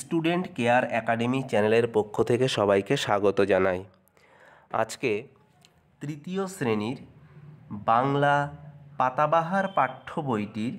student care academy চ্যানেলের পক্ষ থেকে সবাইকে স্বাগত জানাই আজকে তৃতীয় শ্রেণীর বাংলা পাতাবাহার পাঠ্য বইটির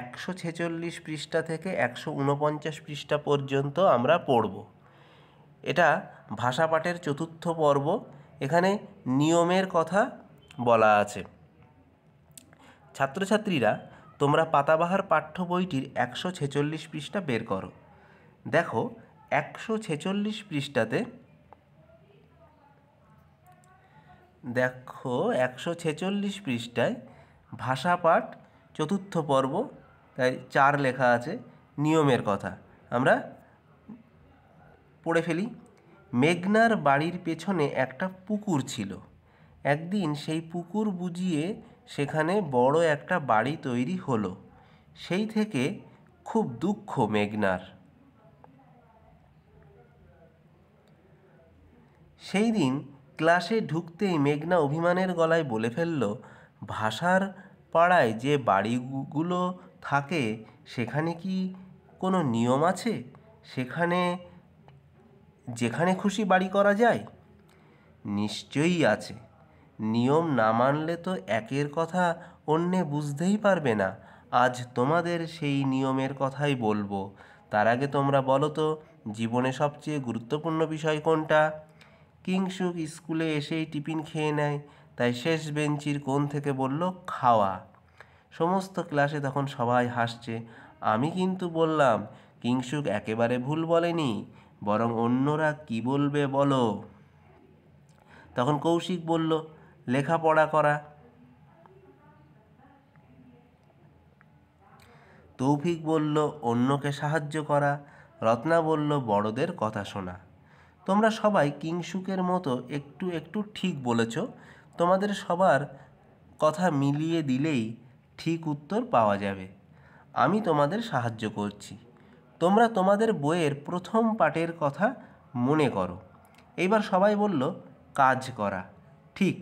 একশো ছেচল্লিশ পৃষ্ঠা থেকে একশো ঊনপঞ্চাশ পৃষ্ঠা পর্যন্ত আমরা পড়ব এটা ভাষা পাঠের চতুর্থ পর্ব এখানে নিয়মের কথা বলা আছে ছাত্রছাত্রীরা তোমরা পাতাবাহার পাঠ্য বইটির একশো ছেচল্লিশ পৃষ্ঠা বের করো দেখো একশো ছেচল্লিশ পৃষ্ঠাতে দেখো একশো ছেচল্লিশ পৃষ্ঠায় ভাষাপাঠ চতুর্থ পর্ব তাই চার লেখা আছে নিয়মের কথা আমরা পড়ে ফেলি মেঘনার বাড়ির পেছনে একটা পুকুর ছিল একদিন সেই পুকুর বুঝিয়ে সেখানে বড় একটা বাড়ি তৈরি হলো সেই থেকে খুব দুঃখ মেঘনার সেই দিন ক্লাসে ঢুকতেই মেঘনা অভিমানের গলায় বলে ফেলল ভাষার পাড়ায় যে বাড়িগুলো থাকে সেখানে কি কোনো নিয়ম আছে সেখানে যেখানে খুশি বাড়ি করা যায় নিশ্চয়ই আছে নিয়ম না মানলে তো একের কথা অন্যে বুঝতেই পারবে না আজ তোমাদের সেই নিয়মের কথাই বলবো তার আগে তোমরা বলো তো জীবনে সবচেয়ে গুরুত্বপূর্ণ বিষয় কোনটা কিংসুক স্কুলে এসেই টিফিন খেয়ে নেয় তাই শেষ বেঞ্চির কোন থেকে বলল খাওয়া সমস্ত ক্লাসে তখন সবাই হাসছে আমি কিন্তু বললাম কিংসুক একেবারে ভুল বলেনি বরং অন্যরা কি বলবে বলো তখন কৌশিক বলল লেখাপড়া করা তৌফিক বলল অন্যকে সাহায্য করা রত্না বলল বড়দের কথা শোনা তোমরা সবাই কিংসুকের মতো একটু একটু ঠিক বলেছ তোমাদের সবার কথা মিলিয়ে দিলেই ঠিক উত্তর পাওয়া যাবে আমি তোমাদের সাহায্য করছি তোমরা তোমাদের বইয়ের প্রথম পাটের কথা মনে করো এবার সবাই বলল কাজ করা ঠিক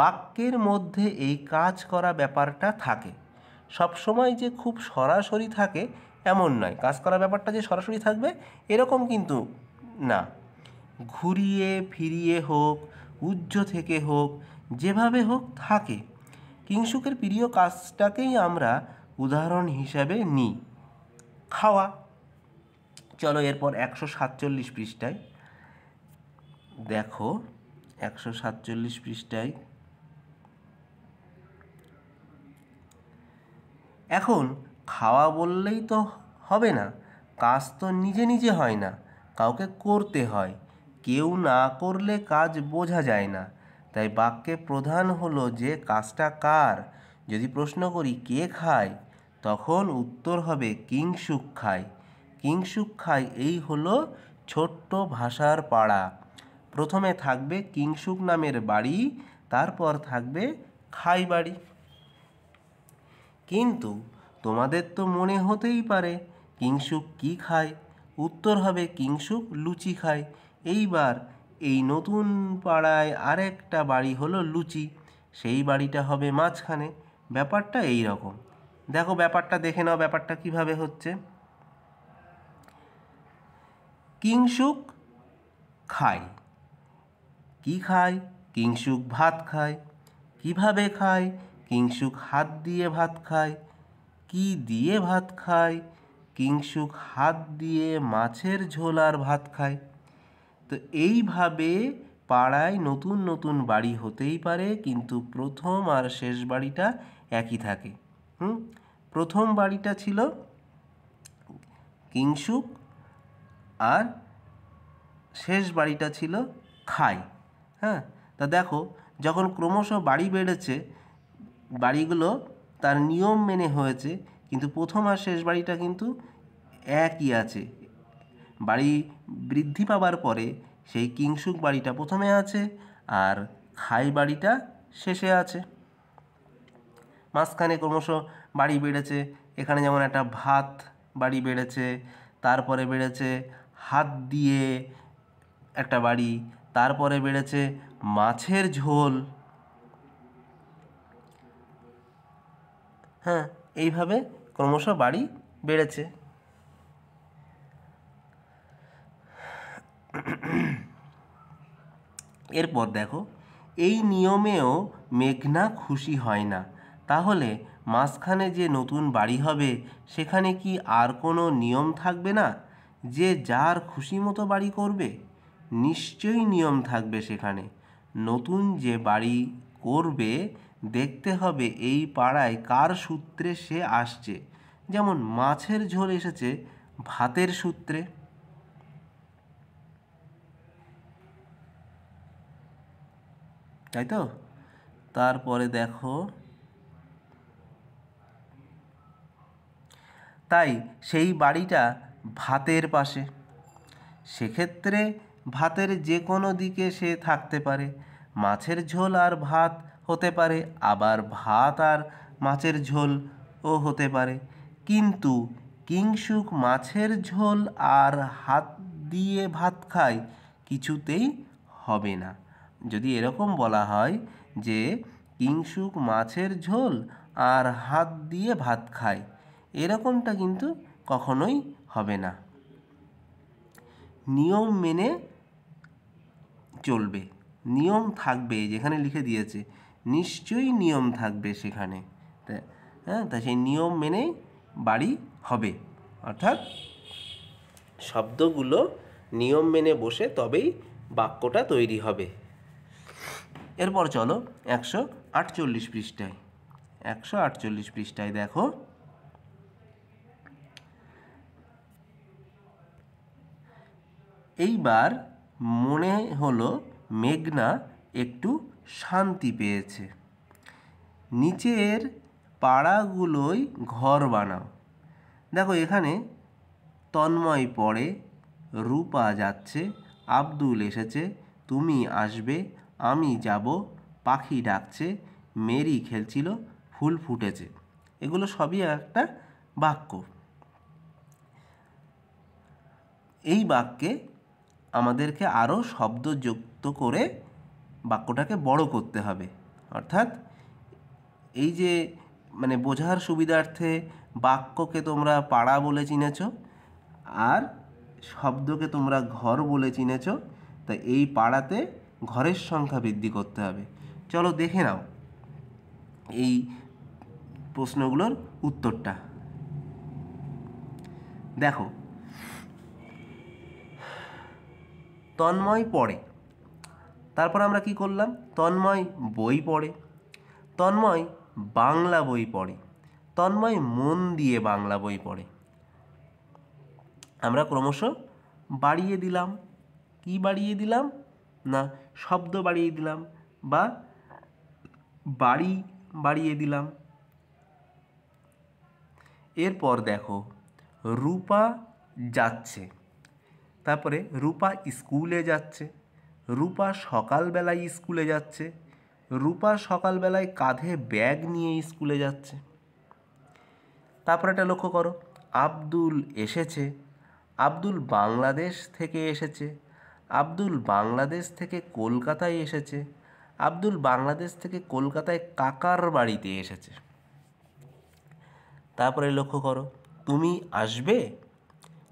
বাক্যের মধ্যে এই কাজ করা ব্যাপারটা থাকে সবসময় যে খুব সরাসরি থাকে এমন নয় কাজ করা ব্যাপারটা যে সরাসরি থাকবে এরকম কিন্তু না ঘুরিয়ে ফিরিয়ে হোক উজ্জ থেকে হোক যেভাবে হোক থাকে কিংসুকের প্রিয় কাজটাকেই আমরা উদাহরণ হিসাবে নিই খাওয়া চলো এরপর একশো সাতচল্লিশ পৃষ্ঠায় দেখো একশো সাতচল্লিশ পৃষ্ঠায় এখন খাওয়া বললেই তো হবে না কাজ তো নিজে নিজে হয় না কাউকে করতে হয় কেউ না করলে কাজ বোঝা যায় না তাই বাক্যে প্রধান হলো যে কাজটা কার যদি প্রশ্ন করি কে খায় তখন উত্তর হবে কিংসুক খায় কিংসুক খায় এই হলো ছোট্ট ভাষার পাড়া প্রথমে থাকবে কিংসুক নামের বাড়ি তারপর থাকবে খাই বাড়ি কিন্তু তোমাদের তো মনে হতেই পারে কিংসুক কি খায় উত্তর হবে কিংসুক লুচি খায় এইবার এই নতুন পাড়ায় আরেকটা বাড়ি হলো লুচি সেই বাড়িটা হবে মাঝখানে ব্যাপারটা এই রকম দেখো ব্যাপারটা দেখে নাও ব্যাপারটা কিভাবে হচ্ছে কিংসুক খায় কি খায় কিংসুক ভাত খায় কিভাবে খায় কিংসুক হাত দিয়ে ভাত খায় কি দিয়ে ভাত খায় কিংসুক হাত দিয়ে মাছের ঝোল আর ভাত খায় তো এইভাবে পাড়ায় নতুন নতুন বাড়ি হতেই পারে কিন্তু প্রথম আর শেষ বাড়িটা একই থাকে হুম প্রথম বাড়িটা ছিল কিংসুক আর শেষ বাড়িটা ছিল খাই হ্যাঁ তা দেখো যখন ক্রমশ বাড়ি বেড়েছে বাড়িগুলো তার নিয়ম মেনে হয়েছে কিন্তু প্রথম আর শেষ বাড়িটা কিন্তু একই আছে বাড়ি বৃদ্ধি পাবার পরে সেই কিংসুক বাড়িটা প্রথমে আছে আর খাই বাড়িটা শেষে আছে মাঝখানে ক্রমশ বাড়ি বেড়েছে এখানে যেমন একটা ভাত বাড়ি বেড়েছে তারপরে বেড়েছে হাত দিয়ে একটা বাড়ি তারপরে বেড়েছে মাছের ঝোল হ্যাঁ এইভাবে ক্রমশ বাড়ি বেড়েছে এরপর দেখো এই নিয়মেও মেঘনা খুশি হয় না তাহলে মাঝখানে যে নতুন বাড়ি হবে সেখানে কি আর কোনো নিয়ম থাকবে না যে যার খুশি মতো বাড়ি করবে নিশ্চয়ই নিয়ম থাকবে সেখানে নতুন যে বাড়ি করবে দেখতে হবে এই পাড়ায় কার সূত্রে সে আসছে যেমন মাছের ঝোল এসেছে ভাতের সূত্রে তাই তো তারপরে দেখো তাই সেই বাড়িটা ভাতের পাশে সেক্ষেত্রে ভাতের যে কোনো দিকে সে থাকতে পারে মাছের ঝোল আর ভাত হতে পারে আবার ভাত আর মাছের ঝোলও হতে পারে কিন্তু কিংসুক মাছের ঝোল আর হাত দিয়ে ভাত খায় কিছুতেই হবে না যদি এরকম বলা হয় যে কিংসুক মাছের ঝোল আর হাত দিয়ে ভাত খায় এরকমটা কিন্তু কখনোই হবে না নিয়ম মেনে চলবে নিয়ম থাকবে যেখানে লিখে দিয়েছে নিশ্চয়ই নিয়ম থাকবে সেখানে হ্যাঁ তা সেই নিয়ম মেনে বাড়ি হবে অর্থাৎ শব্দগুলো নিয়ম মেনে বসে তবেই বাক্যটা তৈরি হবে এরপর চলো একশো আটচল্লিশ পৃষ্ঠায় একশো আটচল্লিশ পৃষ্ঠায় দেখো এইবার মনে হলো মেঘনা একটু শান্তি পেয়েছে নিচের পাড়াগুলোই ঘর বানাও দেখো এখানে তন্ময় পড়ে রূপা যাচ্ছে আব্দুল এসেছে তুমি আসবে আমি যাব পাখি ডাকছে মেরি খেলছিল ফুল ফুটেছে এগুলো সবই একটা বাক্য এই বাক্যে আমাদেরকে আরও শব্দযুক্ত করে বাক্যটাকে বড় করতে হবে অর্থাৎ এই যে মানে বোঝার সুবিধার্থে বাক্যকে তোমরা পাড়া বলে চিনেছ আর শব্দকে তোমরা ঘর বলে চিনেছ তা এই পাড়াতে ঘরের সংখ্যা বৃদ্ধি করতে হবে চলো দেখে নাও এই প্রশ্নগুলোর উত্তরটা দেখো তন্ময় পড়ে তারপর আমরা কি করলাম তন্ময় বই পড়ে তন্ময় বাংলা বই পড়ে তন্ময় মন দিয়ে বাংলা বই পড়ে আমরা ক্রমশ বাড়িয়ে দিলাম কি বাড়িয়ে দিলাম না শব্দ বাড়িয়ে দিলাম বা বাড়ি বাড়িয়ে দিলাম এরপর দেখো রূপা যাচ্ছে তারপরে রূপা স্কুলে যাচ্ছে রূপা সকালবেলায় স্কুলে যাচ্ছে রূপা সকালবেলায় কাঁধে ব্যাগ নিয়ে স্কুলে যাচ্ছে তারপর এটা লক্ষ্য করো আব্দুল এসেছে আব্দুল বাংলাদেশ থেকে এসেছে আব্দুল বাংলাদেশ থেকে কলকাতায় এসেছে আব্দুল বাংলাদেশ থেকে কলকাতায় কাকার বাড়িতে এসেছে তারপরে লক্ষ্য করো তুমি আসবে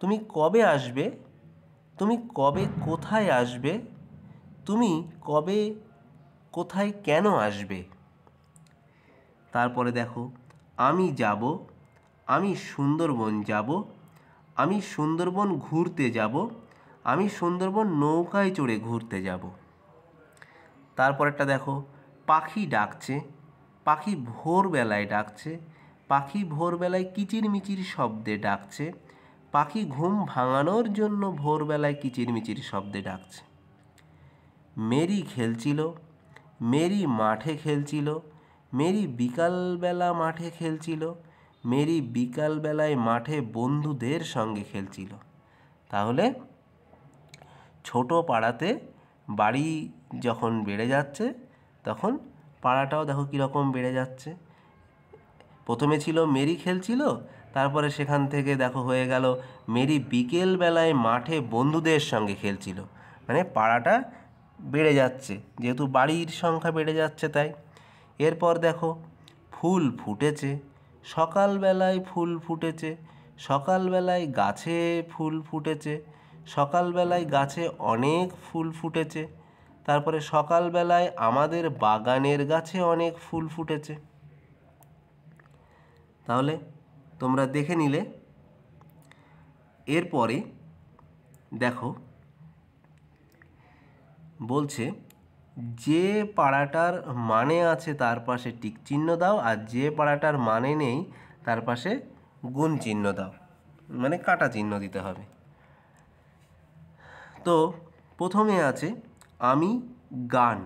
তুমি কবে আসবে তুমি কবে কোথায় আসবে তুমি কবে কোথায় কেন আসবে তারপরে দেখো আমি যাব আমি সুন্দরবন যাব আমি সুন্দরবন ঘুরতে যাব আমি সুন্দরবন নৌকায় চড়ে ঘুরতে যাব তারপরেরটা দেখো পাখি ডাকছে পাখি ভোরবেলায় ডাকছে পাখি ভোরবেলায় কিচিরমিচির শব্দে ডাকছে পাখি ঘুম ভাঙানোর জন্য ভোরবেলায় কিচিরমিচির শব্দে ডাকছে মেরি খেলছিল মেরি মাঠে খেলছিল মেরি বিকালবেলা মাঠে খেলছিল মেরি বিকালবেলায় মাঠে বন্ধুদের সঙ্গে খেলছিল তাহলে ছোট পাড়াতে বাড়ি যখন বেড়ে যাচ্ছে তখন পাড়াটাও দেখো কীরকম বেড়ে যাচ্ছে প্রথমে ছিল মেরি খেলছিল তারপরে সেখান থেকে দেখো হয়ে গেল মেরি বিকেলবেলায় মাঠে বন্ধুদের সঙ্গে খেলছিল মানে পাড়াটা বেড়ে যাচ্ছে যেহেতু বাড়ির সংখ্যা বেড়ে যাচ্ছে তাই এরপর দেখো ফুল ফুটেছে সকালবেলায় ফুল ফুটেছে সকালবেলায় গাছে ফুল ফুটেছে সকালবেলায় গাছে অনেক ফুল ফুটেছে তারপরে সকালবেলায় আমাদের বাগানের গাছে অনেক ফুল ফুটেছে তাহলে তোমরা দেখে নিলে এরপরে দেখো বলছে যে পাড়াটার মানে আছে তার পাশে টিক চিহ্ন দাও আর যে পাড়াটার মানে নেই তার পাশে গুণ চিহ্ন দাও মানে কাটা চিহ্ন দিতে হবে তো প্রথমে আছে আমি গান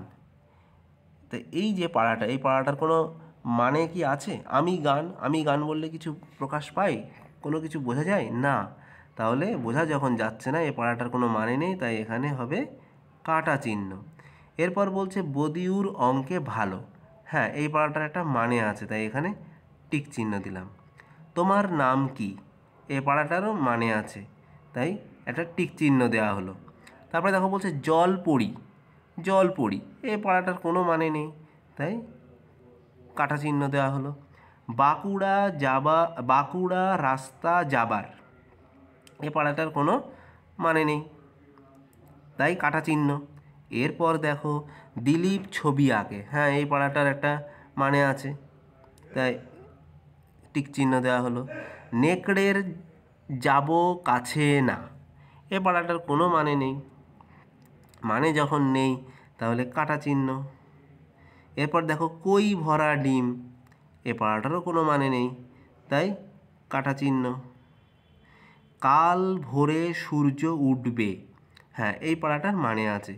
তো এই যে পাড়াটা এই পাড়াটার কোনো মানে কি আছে আমি গান আমি গান বললে কিছু প্রকাশ পাই কোনো কিছু বোঝা যায় না তাহলে বোঝা যখন যাচ্ছে না এই পাড়াটার কোনো মানে নেই তাই এখানে হবে কাটা চিহ্ন এরপর বলছে বদিউর অঙ্কে ভালো হ্যাঁ এই পাড়াটার একটা মানে আছে তাই এখানে টিক চিহ্ন দিলাম তোমার নাম কি এ পাড়াটারও মানে আছে তাই একটা টিক চিহ্ন দেওয়া হলো তারপরে দেখো বলছে জল পড়ি জল পড়ি এ পড়াটার কোনো মানে নেই তাই কাটা চিহ্ন দেওয়া হলো বাঁকুড়া যাবা বাঁকুড়া রাস্তা যাবার এ পাড়াটার কোনো মানে নেই তাই কাটা চিহ্ন এরপর দেখো দিলীপ ছবি আঁকে হ্যাঁ এই পাড়াটার একটা মানে আছে তাই টিক চিহ্ন দেওয়া হলো নেকড়ের যাব কাছে না এ পাড়াটার কোনো মানে নেই মানে যখন নেই তাহলে কাটা চিহ্ন এরপর দেখো কই ভরা ডিম এ পাড়াটারও কোনো মানে নেই তাই কাটা চিহ্ন কাল ভোরে সূর্য উঠবে হ্যাঁ এই পাড়াটার মানে আছে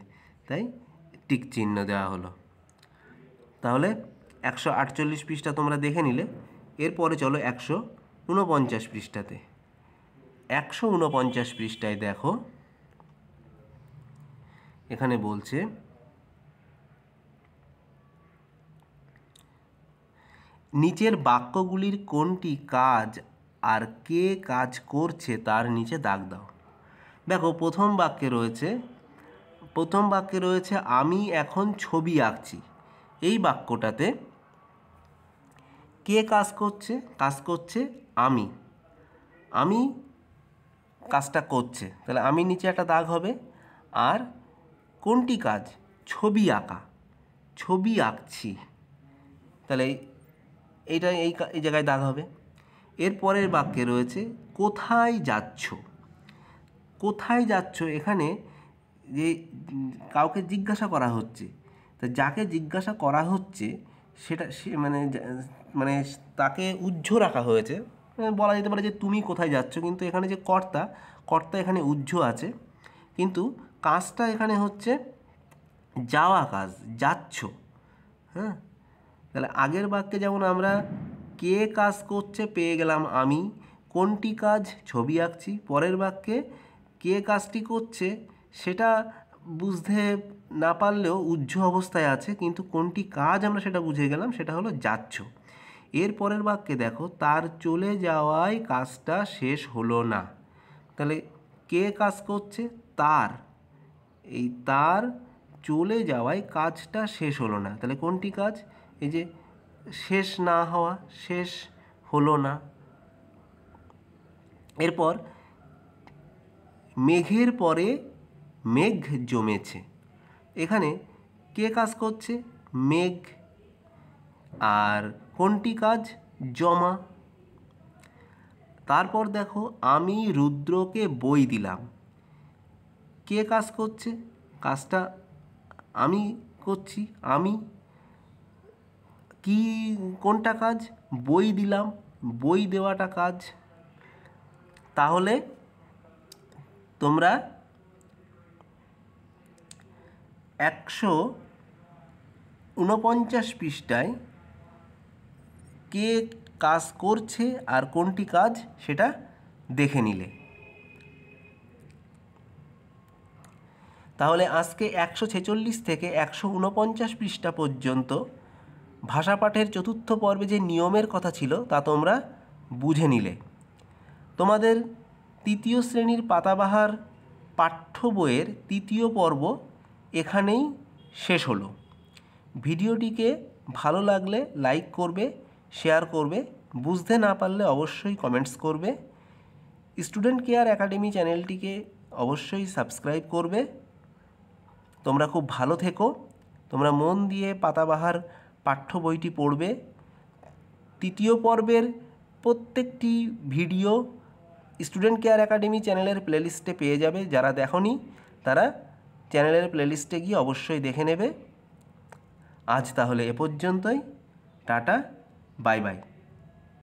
তাই টিক চিহ্ন দেওয়া হলো তাহলে একশো আটচল্লিশ পৃষ্ঠা তোমরা দেখে নিলে এরপরে চলো একশো ঊনপঞ্চাশ পৃষ্ঠাতে একশো ঊনপঞ্চাশ পৃষ্ঠায় দেখো এখানে বলছে নিচের বাক্যগুলির কোনটি কাজ আর কে কাজ করছে তার নিচে দাগ দাও দেখো প্রথম বাক্যে রয়েছে প্রথম বাক্যে রয়েছে আমি এখন ছবি আঁকছি এই বাক্যটাতে কে কাজ করছে কাজ করছে আমি আমি কাজটা করছে তাহলে আমি নিচে একটা দাগ হবে আর কোনটি কাজ ছবি আঁকা ছবি আঁকছি তাহলে এইটা এই এই জায়গায় দাগ হবে এর পরের বাক্যে রয়েছে কোথায় যাচ্ছ কোথায় যাচ্ছ এখানে যে কাউকে জিজ্ঞাসা করা হচ্ছে তা যাকে জিজ্ঞাসা করা হচ্ছে সেটা সে মানে মানে তাকে উজ্জ রাখা হয়েছে মানে বলা যেতে পারে যে তুমি কোথায় যাচ্ছ কিন্তু এখানে যে কর্তা কর্তা এখানে উজ্জ আছে কিন্তু কাজটা এখানে হচ্ছে যাওয়া কাজ যাচ্ছ হ্যাঁ তাহলে আগের বাক্যে যেমন আমরা কে কাজ করছে পেয়ে গেলাম আমি কোনটি কাজ ছবি আঁকছি পরের বাক্যে কে কাজটি করছে সেটা বুঝতে না পারলেও উজ্জ অবস্থায় আছে কিন্তু কোনটি কাজ আমরা সেটা বুঝে গেলাম সেটা হলো যাচ্ছ এর পরের বাক্যে দেখো তার চলে যাওয়ায় কাজটা শেষ হলো না তাহলে কে কাজ করছে তার এই তার চলে যাওয়ায় কাজটা শেষ হলো না তাহলে কোনটি কাজ এই যে শেষ না হওয়া শেষ হলো না এরপর মেঘের পরে মেঘ জমেছে এখানে কে কাজ করছে মেঘ আর কোনটি কাজ জমা তারপর দেখো আমি রুদ্রকে বই দিলাম কে কাজ করছে কাজটা আমি করছি আমি কি কোনটা কাজ বই দিলাম বই দেওয়াটা কাজ তাহলে তোমরা একশো ঊনপঞ্চাশ পৃষ্ঠায় কে কাজ করছে আর কোনটি কাজ সেটা দেখে নিলে তাহলে আজকে একশো ছেচল্লিশ থেকে একশো উনপঞ্চাশ পৃষ্ঠা পর্যন্ত ভাষা পাঠের চতুর্থ পর্বে যে নিয়মের কথা ছিল তা তোমরা বুঝে নিলে তোমাদের তৃতীয় শ্রেণীর পাতাবাহার পাঠ্য বইয়ের তৃতীয় পর্ব এখানেই শেষ হলো ভিডিওটিকে ভালো লাগলে লাইক করবে শেয়ার করবে বুঝতে না পারলে অবশ্যই কমেন্টস করবে স্টুডেন্ট কেয়ার একাডেমি চ্যানেলটিকে অবশ্যই সাবস্ক্রাইব করবে তোমরা খুব ভালো থেকো তোমরা মন দিয়ে পাতাবাহার পাঠ্য বইটি পড়বে তৃতীয় পর্বের প্রত্যেকটি ভিডিও স্টুডেন্ট কেয়ার একাডেমি চ্যানেলের প্লেলিস্টে পেয়ে যাবে যারা দেখনি তারা চ্যানেলের প্লেলিস্টে গিয়ে অবশ্যই দেখে নেবে আজ তাহলে এ পর্যন্তই টাটা বাই বাই